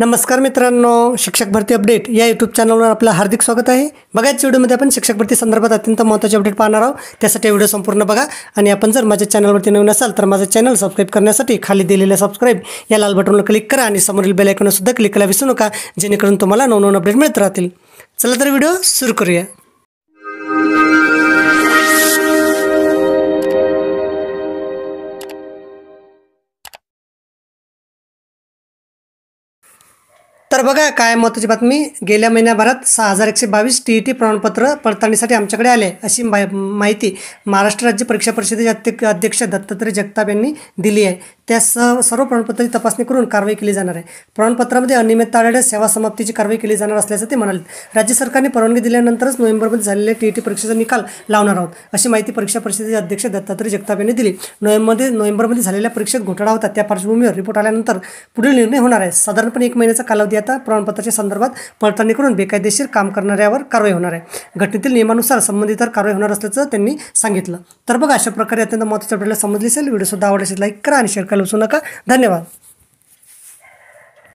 नमस्कार मित्रांनो शिक्षक भरती अपडेट या यूट्यूब चॅनलवर आपलं हार्दिक स्वागत आहे बघायच व्हिडिओमध्ये आपण शिक्षक भरती संदर्भात अत्यंत महत्त्वाचे अपडेट पाहणार आहोत त्यासाठी व्हिडिओ संपूर्ण बघा आणि आपण जर माझ्या चॅनलवरती नवीन असाल तर माझं चॅनल सबस्क्राईब करण्यासाठी खाली दिलेल्या सबस्क्राईब या लाल बटनवर क्लिक करा आणि समोरील बेल सुद्धा क्लिक करायला विसरू नका जेणेकरून तुम्हाला नवनवीन अपडेट मिळत राहतील चला तर व्हिडिओ सुरू करूया तर बघा काय महत्त्वाची बातमी गेल्या महिन्याभरात सहा हजार एकशे बावीस टी ई टी प्रमाणपत्र पडताळणीसाठी आमच्याकडे आले अशी माहिती महाराष्ट्र राज्य परीक्षा परिषदेचे अध्यक्ष अध्यक्ष दत्तात्रय जगताप यांनी दिली आहे त्या स सर्व प्रमाणपत्राची तपासणी करून कारवाई केली जाणार आहे प्रमाणपत्रामध्ये अनियमितता आढळल्यास सेवा समाप्तीची कारवाई केली जाणार असल्याचं ते म्हणाले राज्य सरकारने परवानगी दिल्यानंतरच नोव्हेंबरमध्ये झालेल्या टी ई टी परीक्षेचा निकाल लावणार आहोत अशी माहिती परीक्षा परिषदेचे अध्यक्ष दत्तात्रय जगताप यांनी दिली नोव्हेंबरमध्ये नोव्हेंबरमध्ये झालेल्या परीक्षेत घोटाळा होता त्या पार्श्वभूमीवर रिपोर्ट आल्यानंतर पुढील निर्णय होणार आहे साधारणपणे एक महिन्याचा कालावधी प्रमाणपत्राच्या संदर्भात पडताळणी करून बेकायदेशीर काम करणाऱ्यावर कारवाई होणार आहे घटनेतील नियमानुसार तर कारवाई होणार असल्याचं त्यांनी सांगितलं तर बघा अशा प्रकारे अत्यंत महत्त्वाच्या आपल्याला समजली असेल व्हिडिओ सुद्धा आवडल्यास लाईक करा आणि शेअर करायला विसरू नका धन्यवाद